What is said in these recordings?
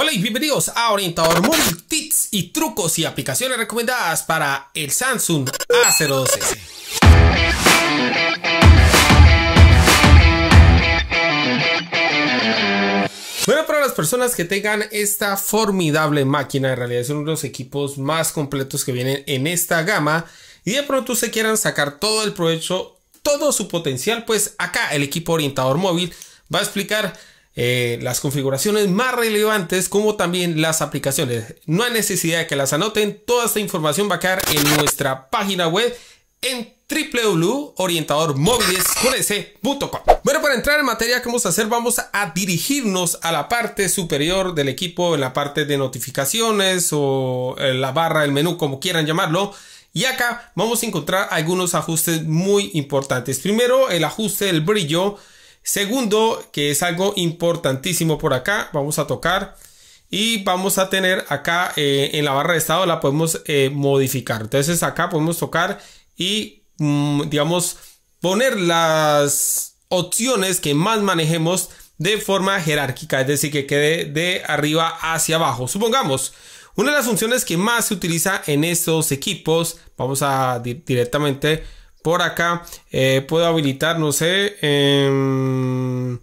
Hola y bienvenidos a Orientador Móvil, tips y trucos y aplicaciones recomendadas para el Samsung A02S. Bueno, para las personas que tengan esta formidable máquina, en realidad es uno de los equipos más completos que vienen en esta gama y de pronto se quieran sacar todo el provecho, todo su potencial, pues acá el equipo Orientador Móvil va a explicar eh, las configuraciones más relevantes como también las aplicaciones. No hay necesidad de que las anoten, toda esta información va a quedar en nuestra página web en www.orientadormóviles.com Bueno, para entrar en materia, que vamos a hacer? Vamos a dirigirnos a la parte superior del equipo, en la parte de notificaciones o eh, la barra del menú, como quieran llamarlo. Y acá vamos a encontrar algunos ajustes muy importantes. Primero, el ajuste del brillo Segundo, que es algo importantísimo por acá, vamos a tocar y vamos a tener acá eh, en la barra de estado la podemos eh, modificar. Entonces acá podemos tocar y mm, digamos poner las opciones que más manejemos de forma jerárquica, es decir, que quede de arriba hacia abajo. Supongamos, una de las funciones que más se utiliza en estos equipos, vamos a directamente por acá eh, puedo habilitar, no sé, em,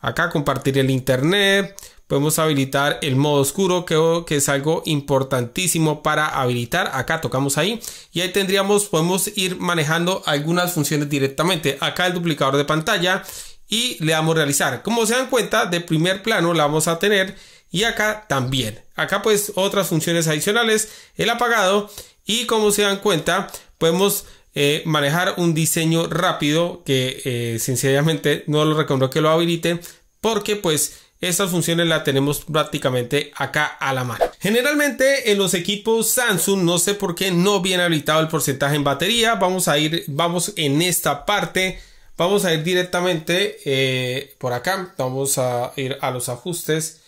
acá compartir el internet. Podemos habilitar el modo oscuro, creo que es algo importantísimo para habilitar. Acá tocamos ahí y ahí tendríamos, podemos ir manejando algunas funciones directamente. Acá el duplicador de pantalla y le damos realizar. Como se dan cuenta, de primer plano la vamos a tener y acá también. Acá pues otras funciones adicionales, el apagado y como se dan cuenta, podemos eh, manejar un diseño rápido que eh, sinceramente no lo recomiendo que lo habilite porque pues estas funciones las tenemos prácticamente acá a la mano. Generalmente en los equipos Samsung, no sé por qué no viene habilitado el porcentaje en batería. Vamos a ir, vamos en esta parte. Vamos a ir directamente eh, por acá. Vamos a ir a los ajustes.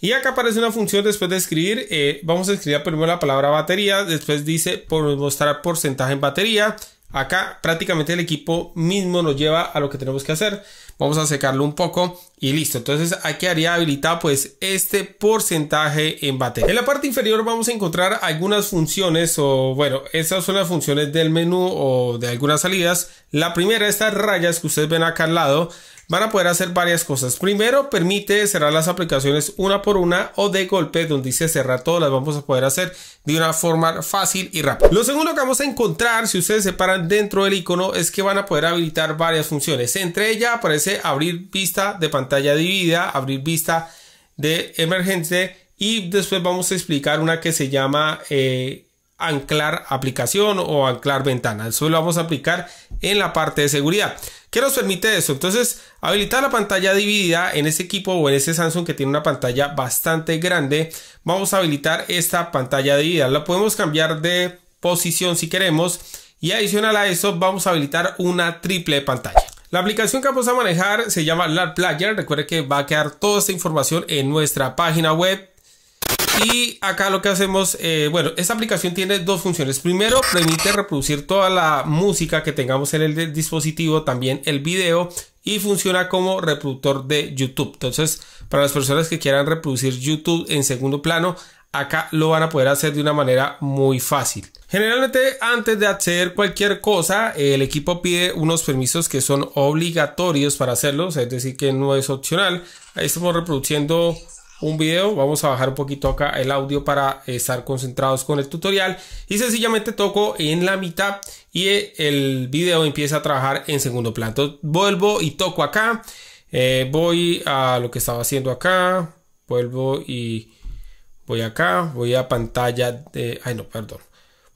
Y acá aparece una función después de escribir. Eh, vamos a escribir primero la palabra batería. Después dice mostrar porcentaje en batería. Acá prácticamente el equipo mismo nos lleva a lo que tenemos que hacer. Vamos a secarlo un poco y listo. Entonces aquí haría habilitar pues este porcentaje en batería En la parte inferior vamos a encontrar algunas funciones o bueno, estas son las funciones del menú o de algunas salidas. La primera, estas rayas que ustedes ven acá al lado, van a poder hacer varias cosas. Primero, permite cerrar las aplicaciones una por una o de golpe, donde dice cerrar todas, las vamos a poder hacer de una forma fácil y rápida. Lo segundo que vamos a encontrar, si ustedes se paran dentro del icono, es que van a poder habilitar varias funciones. Entre ellas aparece abrir vista de pantalla dividida, abrir vista de emergente y después vamos a explicar una que se llama... Eh, anclar aplicación o anclar ventana. Eso lo vamos a aplicar en la parte de seguridad. ¿Qué nos permite eso? Entonces, habilitar la pantalla dividida en ese equipo o en ese Samsung que tiene una pantalla bastante grande. Vamos a habilitar esta pantalla dividida. La podemos cambiar de posición si queremos. Y adicional a eso, vamos a habilitar una triple pantalla. La aplicación que vamos a manejar se llama LARP Player. Recuerde que va a quedar toda esta información en nuestra página web y acá lo que hacemos, eh, bueno, esta aplicación tiene dos funciones. Primero, permite reproducir toda la música que tengamos en el dispositivo, también el video y funciona como reproductor de YouTube. Entonces, para las personas que quieran reproducir YouTube en segundo plano, acá lo van a poder hacer de una manera muy fácil. Generalmente antes de acceder cualquier cosa, el equipo pide unos permisos que son obligatorios para hacerlos, es decir, que no es opcional. Ahí estamos reproduciendo un video. Vamos a bajar un poquito acá el audio para eh, estar concentrados con el tutorial. Y sencillamente toco en la mitad y eh, el video empieza a trabajar en segundo plano. Entonces, vuelvo y toco acá. Eh, voy a lo que estaba haciendo acá. Vuelvo y voy acá. Voy a pantalla de... Ay, no, perdón.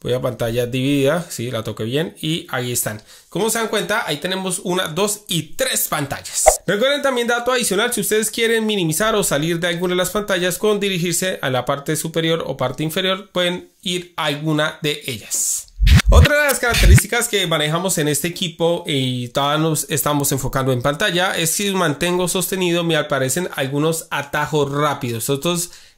Voy a pantalla dividida, si la toque bien y ahí están. Como se dan cuenta, ahí tenemos una, dos y tres pantallas. Recuerden también dato adicional, si ustedes quieren minimizar o salir de alguna de las pantallas con dirigirse a la parte superior o parte inferior, pueden ir a alguna de ellas. Otra de las características que manejamos en este equipo y todas nos estamos enfocando en pantalla es si mantengo sostenido me aparecen algunos atajos rápidos.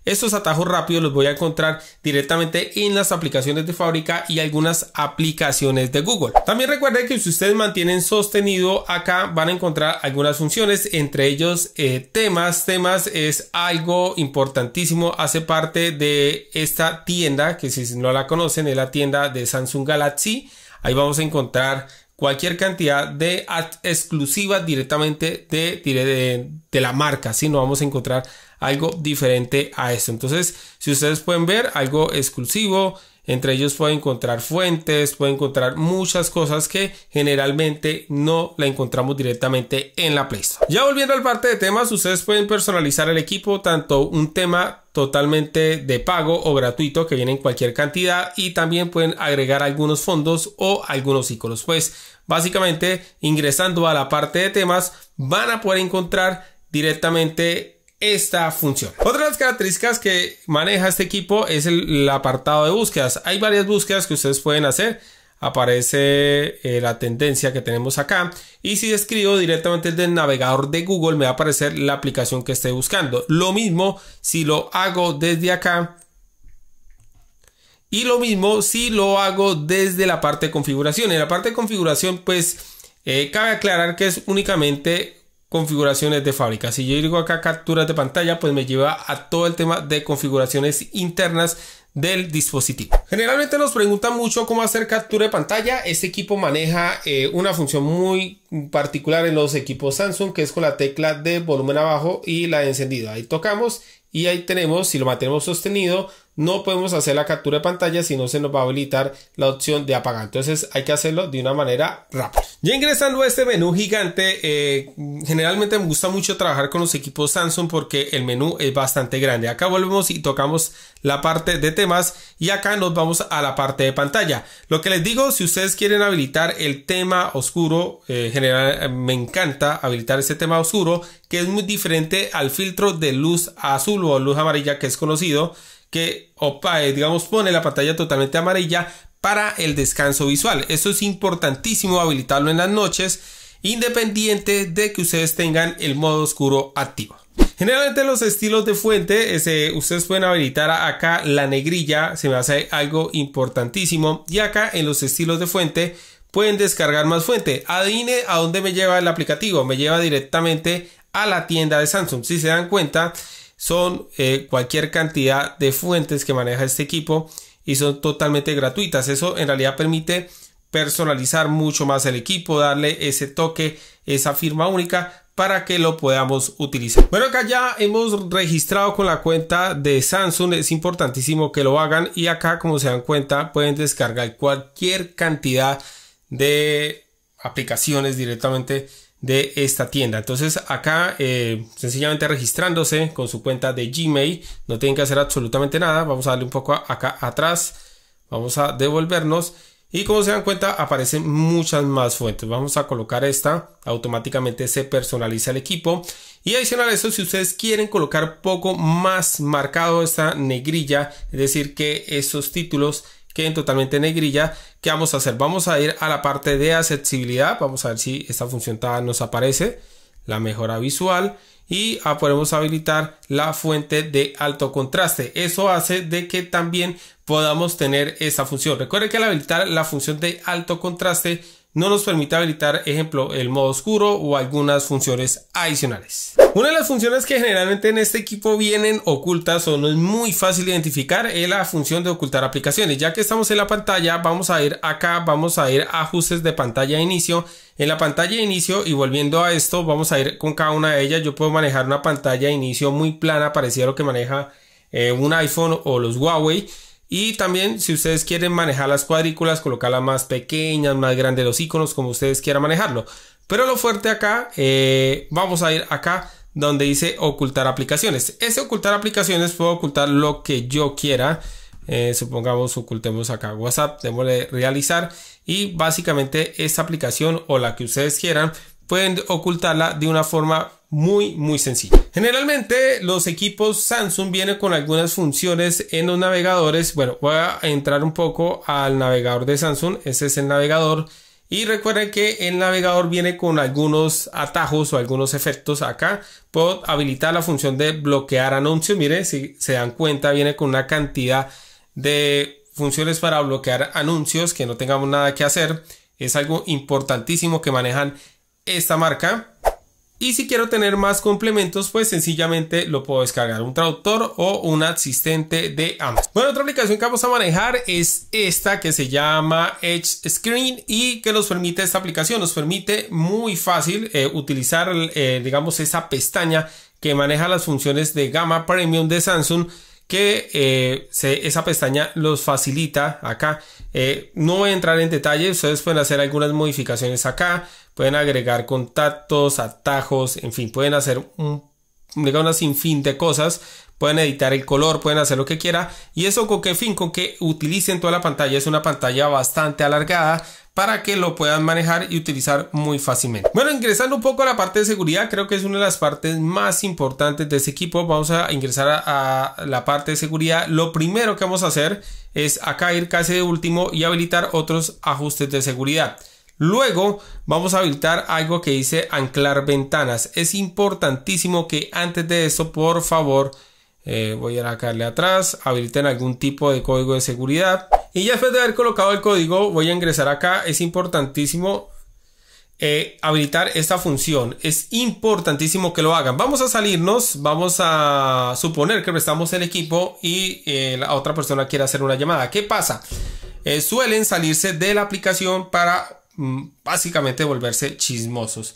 Estos atajos rápidos los voy a encontrar directamente en las aplicaciones de fábrica y algunas aplicaciones de Google. También recuerden que si ustedes mantienen sostenido acá van a encontrar algunas funciones, entre ellos eh, temas. Temas es algo importantísimo, hace parte de esta tienda que si no la conocen es la tienda de Samsung Galaxy. Ahí vamos a encontrar cualquier cantidad de exclusivas directamente de, la marca. Si no vamos a encontrar algo diferente a esto. Entonces, si ustedes pueden ver algo exclusivo, entre ellos pueden encontrar fuentes, pueden encontrar muchas cosas que generalmente no la encontramos directamente en la Play Ya volviendo al parte de temas, ustedes pueden personalizar el equipo, tanto un tema totalmente de pago o gratuito que viene en cualquier cantidad y también pueden agregar algunos fondos o algunos iconos. Pues básicamente ingresando a la parte de temas van a poder encontrar directamente esta función. Otra de las características que maneja este equipo es el apartado de búsquedas. Hay varias búsquedas que ustedes pueden hacer aparece eh, la tendencia que tenemos acá y si escribo directamente desde el navegador de Google me va a aparecer la aplicación que esté buscando. Lo mismo si lo hago desde acá y lo mismo si lo hago desde la parte de configuración. En la parte de configuración pues eh, cabe aclarar que es únicamente configuraciones de fábrica. Si yo digo acá capturas de pantalla, pues me lleva a todo el tema de configuraciones internas del dispositivo. Generalmente nos preguntan mucho cómo hacer captura de pantalla. Este equipo maneja eh, una función muy particular en los equipos Samsung, que es con la tecla de volumen abajo y la de encendido. Ahí tocamos y ahí tenemos, si lo mantenemos sostenido, no podemos hacer la captura de pantalla si no se nos va a habilitar la opción de apagar. Entonces hay que hacerlo de una manera rápida. Ya ingresando a este menú gigante, eh, generalmente me gusta mucho trabajar con los equipos Samsung porque el menú es bastante grande. Acá volvemos y tocamos la parte de temas y acá nos vamos a la parte de pantalla. Lo que les digo, si ustedes quieren habilitar el tema oscuro, eh, general, eh, me encanta habilitar ese tema oscuro que es muy diferente al filtro de luz azul o luz amarilla que es conocido que digamos pone la pantalla totalmente amarilla para el descanso visual. Esto es importantísimo habilitarlo en las noches independiente de que ustedes tengan el modo oscuro activo. Generalmente los estilos de fuente, ustedes pueden habilitar acá la negrilla, se me hace algo importantísimo. Y acá en los estilos de fuente pueden descargar más fuente. Adine a dónde me lleva el aplicativo, me lleva directamente a la tienda de Samsung. Si se dan cuenta, son eh, cualquier cantidad de fuentes que maneja este equipo y son totalmente gratuitas. Eso en realidad permite personalizar mucho más el equipo, darle ese toque, esa firma única para que lo podamos utilizar. Bueno, acá ya hemos registrado con la cuenta de Samsung, es importantísimo que lo hagan y acá como se dan cuenta pueden descargar cualquier cantidad de aplicaciones directamente de esta tienda. Entonces acá eh, sencillamente registrándose con su cuenta de Gmail, no tienen que hacer absolutamente nada. Vamos a darle un poco acá atrás, vamos a devolvernos y como se dan cuenta aparecen muchas más fuentes. Vamos a colocar esta, automáticamente se personaliza el equipo y adicional a eso si ustedes quieren colocar poco más marcado esta negrilla, es decir que esos títulos que en totalmente negrilla. ¿Qué vamos a hacer? Vamos a ir a la parte de accesibilidad. Vamos a ver si esta función nos aparece. La mejora visual. Y podemos habilitar la fuente de alto contraste. Eso hace de que también podamos tener esta función. Recuerden que al habilitar la función de alto contraste no nos permite habilitar, ejemplo, el modo oscuro o algunas funciones adicionales. Una de las funciones que generalmente en este equipo vienen ocultas o no es muy fácil identificar es la función de ocultar aplicaciones. Ya que estamos en la pantalla, vamos a ir acá, vamos a ir a ajustes de pantalla de inicio. En la pantalla de inicio y volviendo a esto, vamos a ir con cada una de ellas. Yo puedo manejar una pantalla de inicio muy plana, parecida a lo que maneja eh, un iPhone o los Huawei. Y también, si ustedes quieren manejar las cuadrículas, colocarlas más pequeña más grande los iconos, como ustedes quieran manejarlo. Pero lo fuerte acá, eh, vamos a ir acá donde dice ocultar aplicaciones. Ese ocultar aplicaciones puedo ocultar lo que yo quiera. Eh, supongamos ocultemos acá WhatsApp, démosle realizar y básicamente esta aplicación o la que ustedes quieran pueden ocultarla de una forma muy muy sencilla. Generalmente los equipos Samsung vienen con algunas funciones en los navegadores. Bueno, voy a entrar un poco al navegador de Samsung. Ese es el navegador. Y recuerden que el navegador viene con algunos atajos o algunos efectos acá. Puedo habilitar la función de bloquear anuncios. Miren, si se dan cuenta, viene con una cantidad de funciones para bloquear anuncios que no tengamos nada que hacer. Es algo importantísimo que manejan esta marca. Y si quiero tener más complementos, pues sencillamente lo puedo descargar un traductor o un asistente de Amazon. Bueno, otra aplicación que vamos a manejar es esta que se llama Edge Screen y que nos permite esta aplicación. Nos permite muy fácil eh, utilizar, eh, digamos, esa pestaña que maneja las funciones de gama premium de Samsung que eh, esa pestaña los facilita acá. no voy a entrar en detalle, ustedes pueden hacer algunas modificaciones acá, pueden agregar contactos, atajos, en fin, pueden hacer un, sinfín de cosas, pueden editar el color, pueden hacer lo que quiera. Y eso con qué fin, con que utilicen toda la pantalla. Es una pantalla bastante alargada para que lo puedan manejar y utilizar muy fácilmente. Bueno, ingresando un poco a la parte de seguridad, creo que es una de las partes más importantes de este equipo. Vamos a ingresar a la parte de seguridad. Lo primero que vamos a hacer es acá ir casi de último y habilitar otros ajustes de seguridad. Luego vamos a habilitar algo que dice anclar ventanas. Es importantísimo que antes de eso, por favor, eh, voy a sacarle atrás, habiliten algún tipo de código de seguridad. Y ya después de haber colocado el código, voy a ingresar acá. Es importantísimo eh, habilitar esta función. Es importantísimo que lo hagan. Vamos a salirnos, vamos a suponer que prestamos el equipo y eh, la otra persona quiere hacer una llamada. ¿Qué pasa? suelen salirse de la aplicación para Mm, básicamente volverse chismosos.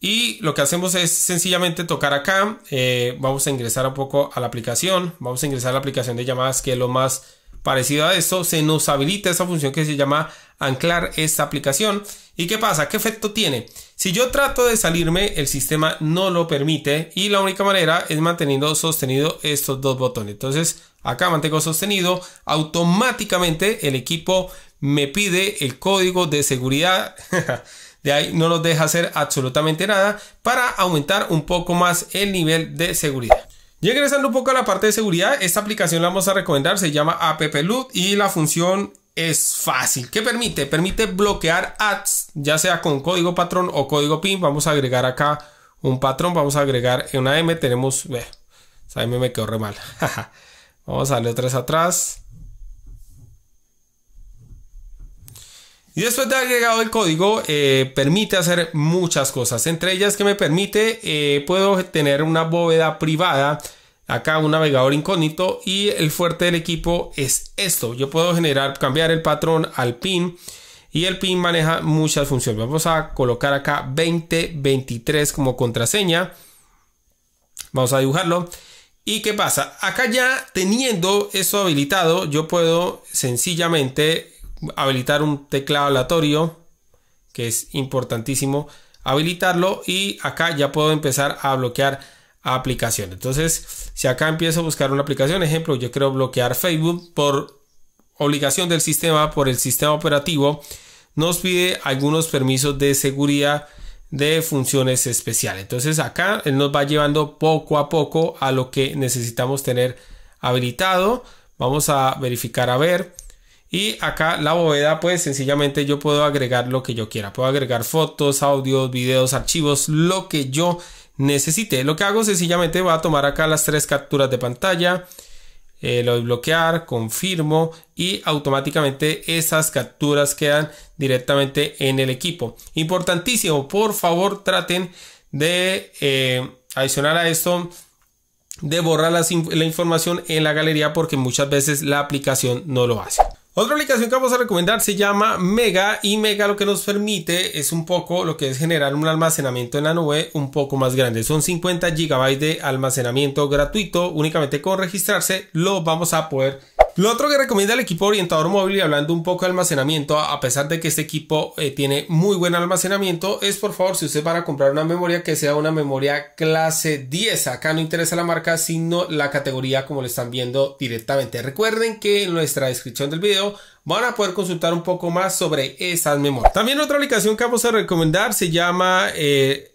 Y lo que hacemos es sencillamente tocar acá, eh, vamos a ingresar un poco a la aplicación, vamos a ingresar a la aplicación de llamadas que es lo más parecido a esto, se nos habilita esa función que se llama anclar esta aplicación. ¿Y qué pasa? ¿Qué efecto tiene? Si yo trato de salirme, el sistema no lo permite y la única manera es manteniendo sostenido estos dos botones. Entonces, acá mantengo sostenido, automáticamente el equipo me pide el código de seguridad. de ahí no nos deja hacer absolutamente nada para aumentar un poco más el nivel de seguridad. Y ingresando un poco a la parte de seguridad, esta aplicación la vamos a recomendar, se llama Loot y la función es fácil. ¿Qué permite? Permite bloquear ads, ya sea con código patrón o código PIN. Vamos a agregar acá un patrón, vamos a agregar una M, tenemos... ve esa me quedó re mal. vamos a darle tres atrás. Y después de agregado el código, eh, permite hacer muchas cosas. Entre ellas que me permite, eh, puedo tener una bóveda privada. Acá un navegador incógnito y el fuerte del equipo es esto. Yo puedo generar, cambiar el patrón al pin y el pin maneja muchas funciones. Vamos a colocar acá 2023 como contraseña. Vamos a dibujarlo. ¿Y qué pasa? Acá ya teniendo eso habilitado, yo puedo sencillamente habilitar un teclado aleatorio, que es importantísimo habilitarlo. Y acá ya puedo empezar a bloquear aplicaciones. Entonces, si acá empiezo a buscar una aplicación, ejemplo, yo quiero bloquear Facebook por obligación del sistema, por el sistema operativo, nos pide algunos permisos de seguridad de funciones especiales. Entonces acá nos va llevando poco a poco a lo que necesitamos tener habilitado. Vamos a verificar a ver. Y acá la bóveda, pues sencillamente yo puedo agregar lo que yo quiera. Puedo agregar fotos, audios, videos, archivos, lo que yo necesite. Lo que hago sencillamente va a tomar acá las tres capturas de pantalla. Eh, lo bloquear, confirmo y automáticamente esas capturas quedan directamente en el equipo. Importantísimo, por favor traten de eh, adicionar a esto de borrar la información en la galería porque muchas veces la aplicación no lo hace. Otra aplicación que vamos a recomendar se llama Mega y Mega lo que nos permite es un poco lo que es generar un almacenamiento en la nube un poco más grande. Son 50 GB de almacenamiento gratuito, únicamente con registrarse lo vamos a poder lo otro que recomienda el equipo orientador móvil y hablando un poco de almacenamiento, a pesar de que este equipo eh, tiene muy buen almacenamiento, es por favor si usted va a comprar una memoria que sea una memoria clase 10. Acá no interesa la marca, sino la categoría como lo están viendo directamente. Recuerden que en nuestra descripción del video van a poder consultar un poco más sobre esas memorias. También otra aplicación que vamos a recomendar se llama eh,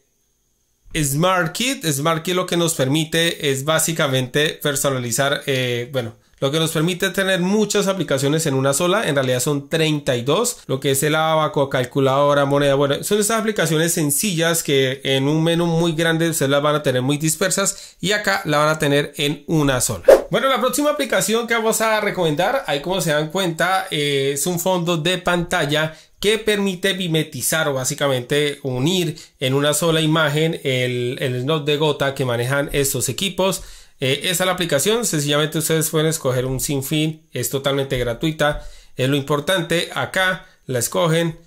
SmartKit. SmartKit lo que nos permite es básicamente personalizar, eh, bueno, lo que nos permite tener muchas aplicaciones en una sola, en realidad son 32, lo que es el abaco, calculadora, moneda, bueno, son estas aplicaciones sencillas que en un menú muy grande ustedes las van a tener muy dispersas y acá la van a tener en una sola. Bueno, la próxima aplicación que vamos a recomendar, ahí como se dan cuenta, eh, es un fondo de pantalla que permite bimetizar o básicamente unir en una sola imagen el, el de gota que manejan estos equipos eh, esa es la aplicación, sencillamente ustedes pueden escoger un sinfín, es totalmente gratuita, es lo importante, acá la escogen,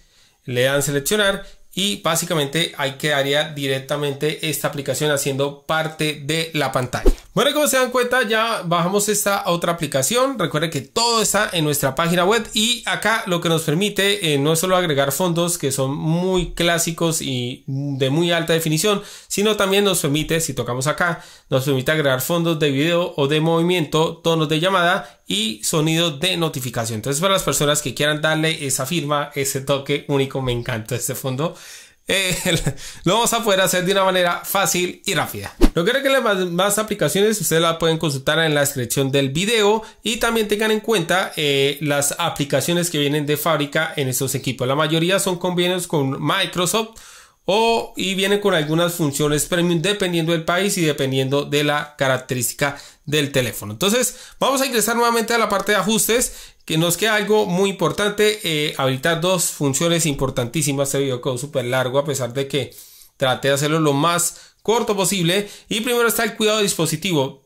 le dan seleccionar y básicamente ahí quedaría directamente esta aplicación haciendo parte de la pantalla. Bueno, como se dan cuenta, ya bajamos esta otra aplicación. Recuerden que todo está en nuestra página web y acá lo que nos permite eh, no es solo agregar fondos que son muy clásicos y de muy alta definición, sino también nos permite, si tocamos acá, nos permite agregar fondos de video o de movimiento, tonos de llamada y sonido de notificación. Entonces, para las personas que quieran darle esa firma, ese toque único, me encanta este fondo. Eh, lo vamos a poder hacer de una manera fácil y rápida. Lo creo que las más aplicaciones ustedes la pueden consultar en la descripción del video y también tengan en cuenta eh, las aplicaciones que vienen de fábrica en estos equipos. La mayoría son convenios con Microsoft o y viene con algunas funciones premium dependiendo del país y dependiendo de la característica del teléfono. Entonces vamos a ingresar nuevamente a la parte de ajustes que nos queda algo muy importante, habilitar eh, dos funciones importantísimas. Este video quedó súper largo a pesar de que traté de hacerlo lo más corto posible y primero está el cuidado dispositivo.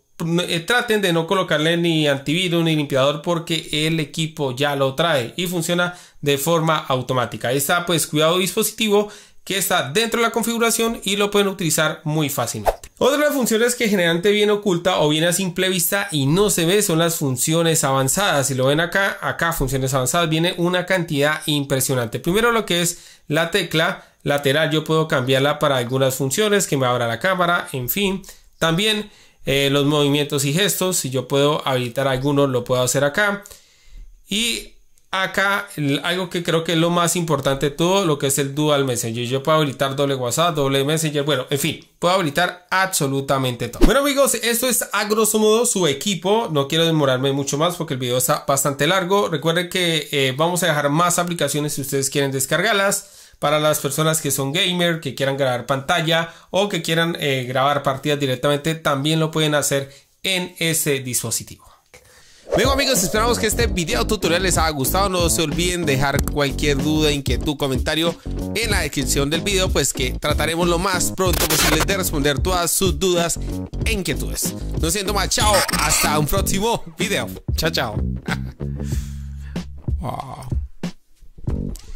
Eh, traten de no colocarle ni antivirus ni limpiador porque el equipo ya lo trae y funciona de forma automática. Ahí está pues cuidado dispositivo que está dentro de la configuración y lo pueden utilizar muy fácilmente. Otra de las funciones que generalmente viene oculta o viene a simple vista y no se ve son las funciones avanzadas. Si lo ven acá, acá funciones avanzadas viene una cantidad impresionante. Primero lo que es la tecla lateral, yo puedo cambiarla para algunas funciones que me abra la cámara, en fin. También eh, los movimientos y gestos, si yo puedo habilitar algunos lo puedo hacer acá. Y acá algo que creo que es lo más importante de todo, lo que es el Dual Messenger. Yo puedo habilitar doble WhatsApp, doble Messenger, bueno, en fin, puedo habilitar absolutamente todo. Bueno amigos, esto es a grosso modo su equipo. No quiero demorarme mucho más porque el video está bastante largo. Recuerden que eh, vamos a dejar más aplicaciones si ustedes quieren descargarlas. Para las personas que son gamer, que quieran grabar pantalla o que quieran eh, grabar partidas directamente, también lo pueden hacer en ese dispositivo. Bien amigos, esperamos que este video tutorial les haya gustado. No se olviden dejar cualquier duda, inquietud, comentario en la descripción del video, pues que trataremos lo más pronto posible de responder todas sus dudas e inquietudes. No siento más, chao, hasta un próximo video. Chao, chao.